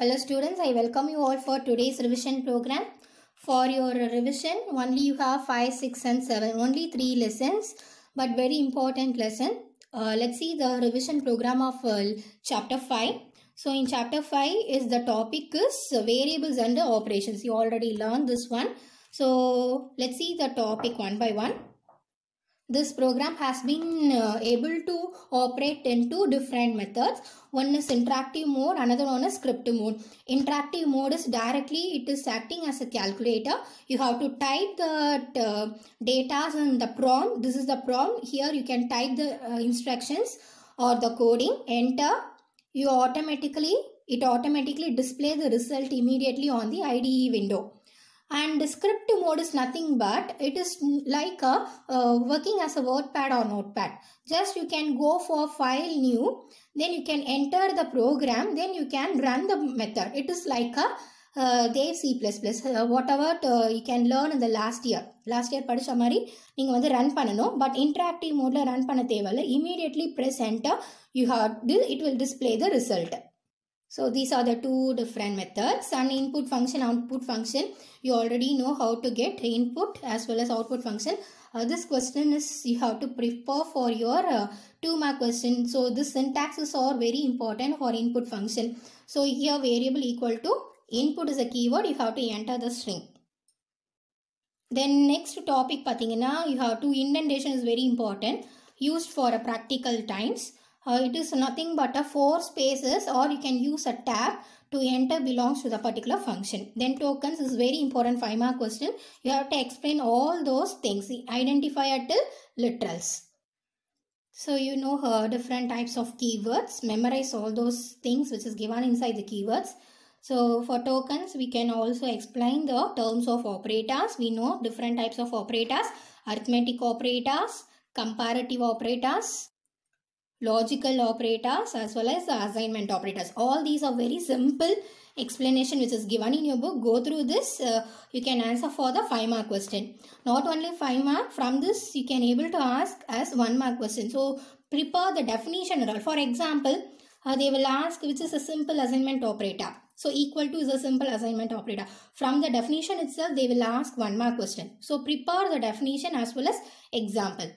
Hello students, I welcome you all for today's revision program. For your revision, only you have 5, 6 and 7, only 3 lessons but very important lesson. Uh, let's see the revision program of uh, chapter 5. So in chapter 5 is the topic is variables and operations. You already learned this one. So let's see the topic one by one this program has been uh, able to operate in two different methods one is interactive mode another one is script mode interactive mode is directly it is acting as a calculator you have to type the uh, data and the prompt this is the prompt here you can type the uh, instructions or the coding enter you automatically it automatically displays the result immediately on the IDE window and descriptive mode is nothing but it is like a working as a wordpad or notepad just you can go for file new then you can enter the program then you can run the method it is like a uh, they C++ uh, whatever uh, you can learn in the last year last year padicha mari neenga vandu run pananum no, but interactive mode la run panna theevalla immediately press enter you have this. it will display the result so these are the two different methods and input function, output function. You already know how to get input as well as output function. Uh, this question is you have to prepare for your uh, two mark question. So the syntaxes are very important for input function. So here variable equal to input is a keyword. You have to enter the string. Then next topic பார்த்தீங்கன்னா you have to indentation is very important used for a practical times uh, it is nothing but a four spaces or you can use a tab to enter belongs to the particular function. Then tokens is very important for my question. You have to explain all those things. The identifier till literals. So you know her uh, different types of keywords. Memorize all those things which is given inside the keywords. So for tokens, we can also explain the terms of operators. We know different types of operators, arithmetic operators, comparative operators, logical operators as well as the assignment operators. All these are very simple explanation which is given in your book. Go through this. Uh, you can answer for the 5 mark question. Not only 5 mark. From this you can able to ask as 1 mark question. So prepare the definition at all. For example, uh, they will ask which is a simple assignment operator. So equal to is a simple assignment operator. From the definition itself, they will ask one mark question. So prepare the definition as well as example.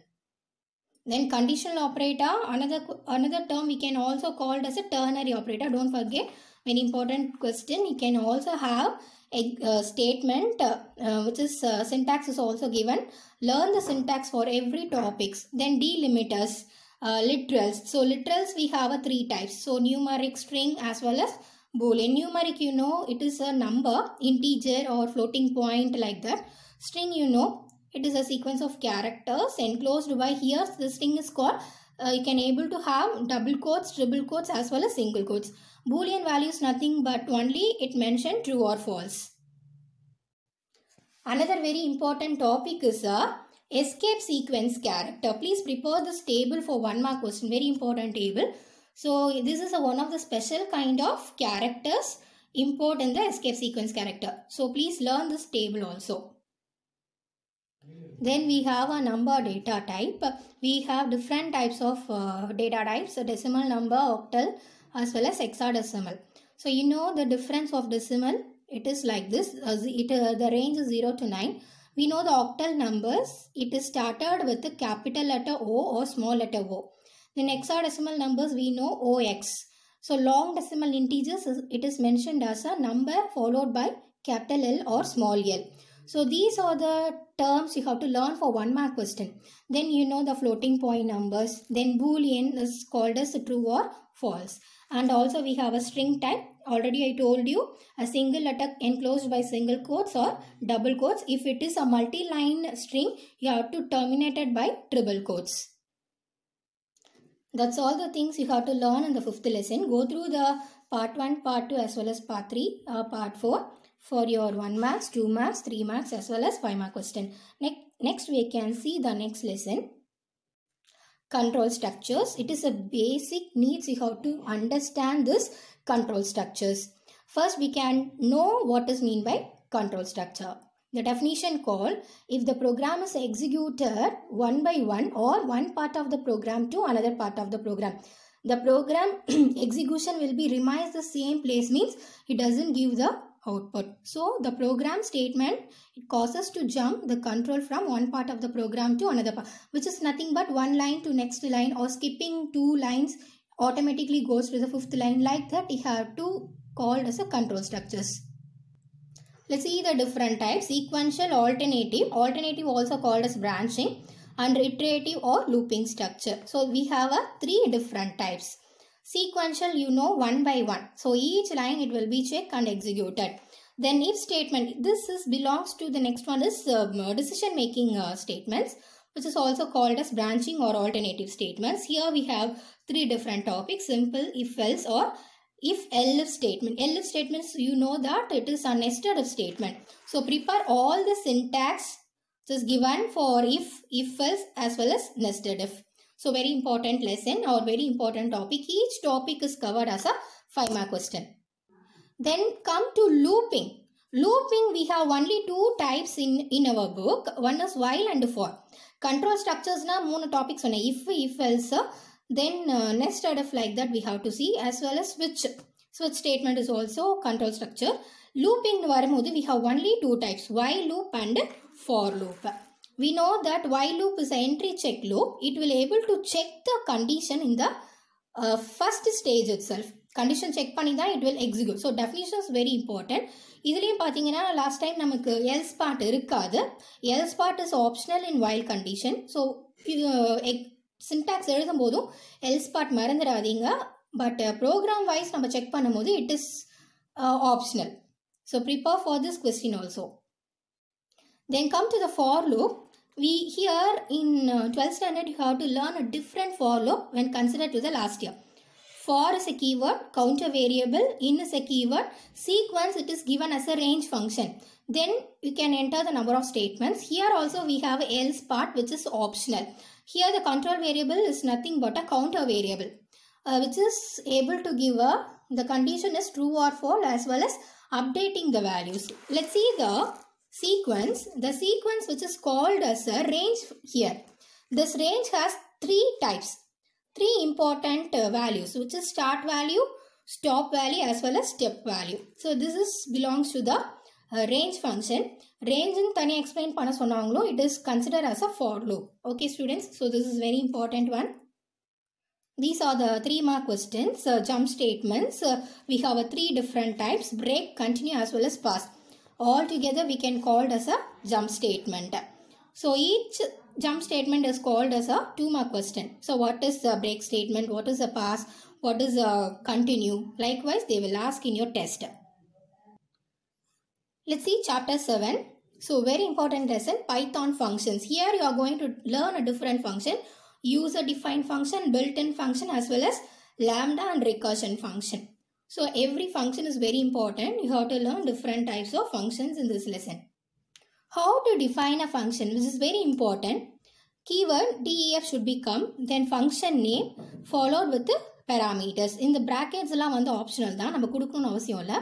Then conditional operator, another, another term we can also called as a ternary operator. Don't forget, very important question. You can also have a, statement uh, uh, which is uh, syntax is also given. Learn the syntax for every topics. Then delimiters, uh, literals. So literals we have a three types. So numeric, string as well as boolean. Numeric you know it is a number, integer or floating point like that. String you know it is a sequence of characters enclosed by here. This thing is called, uh, you can able to have double quotes, triple quotes as well as single quotes. Boolean values nothing but only it mentioned true or false. Another very important topic is a uh, escape sequence character. Please prepare this table for one mark question. Very important table. So this is a, one of the special kind of characters import in the escape sequence character. So please learn this table also. Then we have a number data type. We have different types of uh, data types, so decimal number, octal as well as hexadecimal. So you know the difference of decimal, it is like this, uh, it, uh, the range is 0 to 9. We know the octal numbers, it is started with the capital letter O or small letter O. Then hexadecimal numbers we know OX. So long decimal integers, it is mentioned as a number followed by capital L or small l. So these are the terms you have to learn for one mark question. Then you know the floating point numbers. Then boolean is called as true or false. And also we have a string type. Already I told you a single letter enclosed by single quotes or double quotes. If it is a multi-line string, you have to terminate it by triple quotes. That's all the things you have to learn in the fifth lesson. Go through the part 1, part 2 as well as part 3, uh, part 4 for your 1 marks, 2 marks, 3 marks as well as 5 mark question. Ne next we can see the next lesson. Control structures. It is a basic needs you have to understand this control structures. First we can know what is mean by control structure. The definition called if the program is executed one by one or one part of the program to another part of the program. The program execution will be remains the same place means it doesn't give the output. So the program statement it causes to jump the control from one part of the program to another part which is nothing but one line to next line or skipping two lines automatically goes to the fifth line like that You have to called as a control structures. Let's see the different types sequential alternative alternative also called as branching and iterative or looping structure. So we have a three different types. Sequential, you know one by one. So each line it will be checked and executed. Then if statement, this is belongs to the next one is um, uh, decision making uh, statements which is also called as branching or alternative statements. Here we have three different topics, simple, if else or if elif statement. Elif statements, you know that it is a nested if statement. So prepare all the syntax just given for if, if else as well as nested if. So very important lesson or very important topic. Each topic is covered as a 5 mark question. Then come to looping. Looping, we have only two types in, in our book. One is while and for. Control structures na moon topics on if, if else. Then uh, nested if like that we have to see as well as switch. Switch statement is also control structure. Looping varum we have only two types. While loop and for loop. we know that while loop is an entry check loop. It will able to check the condition in the uh, first stage itself. Condition check பண்ணி தான் it will execute so definitions very important இதுலேயும் பார்த்தீங்கன்னா last time நமக்கு else ஸ்பாட் இருக்காது else ஸ்பாட் is optional in while condition so syntax எழுதும்போதும் else ஸ்பாட் மறந்துடாதீங்க பட் ப்ரோக்ராம் வைஸ் நம்ம செக் பண்ணும்போது it is optional so prepare for this question also then come to the for loop we here in 12th uh, standard you have to learn a different for loop when considered to the last year. For is a keyword, counter variable, in is a keyword, sequence it is given as a range function. Then you can enter the number of statements. Here also we have else part which is optional. Here the control variable is nothing but a counter variable uh, which is able to give a the condition is true or false as well as updating the values. Let's see the sequence, the sequence which is called as a range here. This range has three types, three important uh, values which is start value, stop value as well as step value. So this is belongs to the uh, range function. Range in தனி explain பண்ண சொன்னாங்களோ it is considered as a for loop. Okay students, so this is very important one. These are the three mark questions, uh, jump statements. Uh, we have uh, three different types, break, continue as well as pass all together we can call as a jump statement. So each jump statement is called as a two mark question. So what is the break statement? What is the pass? What is the continue? Likewise, they will ask in your test. Let's see chapter 7. So very important lesson Python functions. Here you are going to learn a different function. User defined function, built in function as well as lambda and recursion function. So every function is very important. You have to learn different types of functions in this lesson. How to define a function, which is very important. Keyword DEF should become, then function name followed with the parameters. In the brackets எல்லாம் வந்து optional தான் நம்ம கொடுக்கணும்னு அவசியம் இல்லை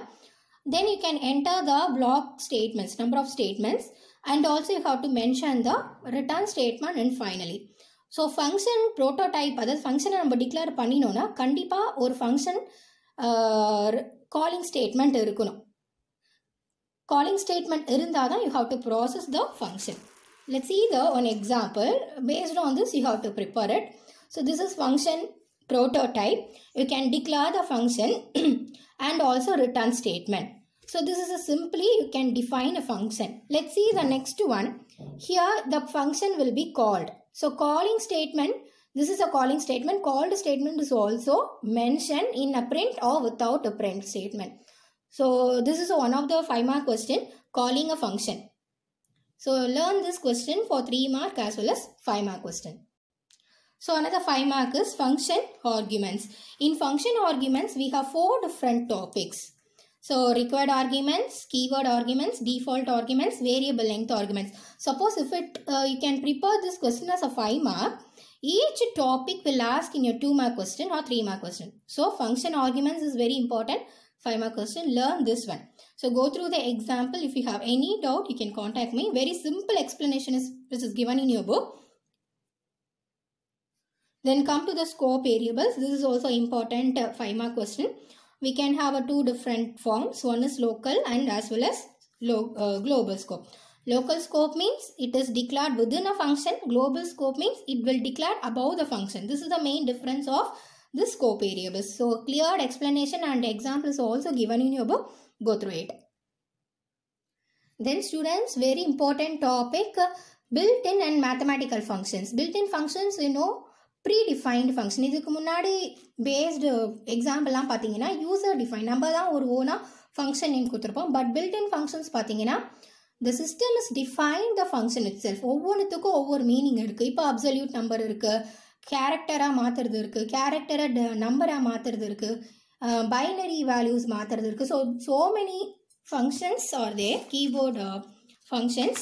then you can enter the block statements, number of statements and also you have to mention the return statement and finally. So function prototype, அதாவது ஃபங்க்ஷனை நம்ம டிக்ளேர் பண்ணினோன்னா கண்டிப்பாக ஒரு function calling statement irukkunu. Calling statement irundhaadhaan you have to process the function. Let's see the one example. Based on this you have to prepare it. So this is function prototype. You can declare the function and also return statement. So this is a simply you can define a function. Let's see the next one. Here the function will be called. So calling statement this is a calling statement. Called statement is also mentioned in a print or without a print statement. So this is one of the five mark question calling a function. So learn this question for three mark as well as five mark question. So another five mark is function arguments. In function arguments, we have four different topics. So required arguments, keyword arguments, default arguments, variable length arguments. Suppose if it uh, you can prepare this question as a 5 mark each topic will ask in your 2 mark question or 3 mark question. So function arguments is very important. 5 mark question, learn this one. So go through the example. If you have any doubt, you can contact me. Very simple explanation is which is given in your book. Then come to the scope variables. This is also important uh, 5 mark question. We can have a two different forms. One is local and as well as uh, global scope. Local scope means it is declared within a function. Global scope means it will declare above the function. This is the main difference of the scope variables. So clear explanation and example is also given in your book. Go through it. Then students, very important topic, built-in and mathematical functions. Built-in functions, you know, predefined function இதுக்கு முன்னாடி based எக்ஸாம்பிள்லாம் பார்த்தீங்கன்னா user define நம்ம தான் ஒரு ஓனாக function name கொடுத்துருப்போம் but built in functions பார்த்தீங்கன்னா the system is define the function it செல்ஃப் ஒவ்வொன்றுத்துக்கும் ஒவ்வொரு மீனிங் இருக்குது இப்போ அப்சல்யூட் நம்பர் இருக்குது கேரக்டராக மாற்றுறது இருக்குது கேரக்டரை ட நம்பராக மாற்றுறது இருக்குது பைனரி வேல்யூஸ் மாற்றுறது இருக்குது so so many functions are there keyboard uh, functions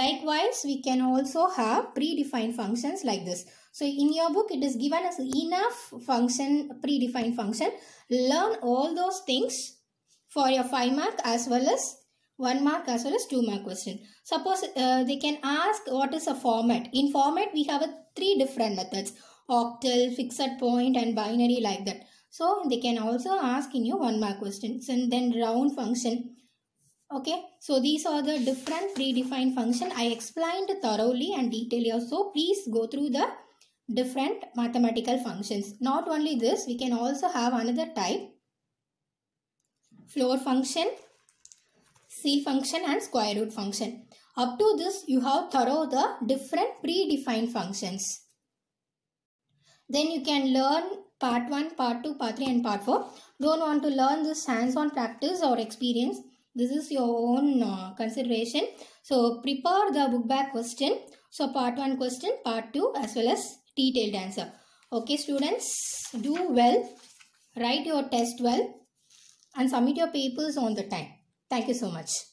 likewise we can also have predefined functions like this so in your book it is given as enough function predefined function learn all those things for your 5 mark as well as one mark as well as two mark question. Suppose uh, they can ask what is a format. In format, we have a three different methods. Octal, fixed point and binary like that. So they can also ask in your one mark questions and then round function. Okay, so these are the different predefined function. I explained thoroughly and detailed here. So please go through the different mathematical functions. Not only this, we can also have another type. Floor function c function and square root function. Up to this you have thorough the different predefined functions. Then you can learn part 1, part 2, part 3 and part 4. Don't want to learn this hands-on practice or experience. This is your own uh, consideration. So prepare the book back question. So part 1 question, part 2 as well as detailed answer. Okay students, do well, write your test well and submit your papers on the time. Thank you so much.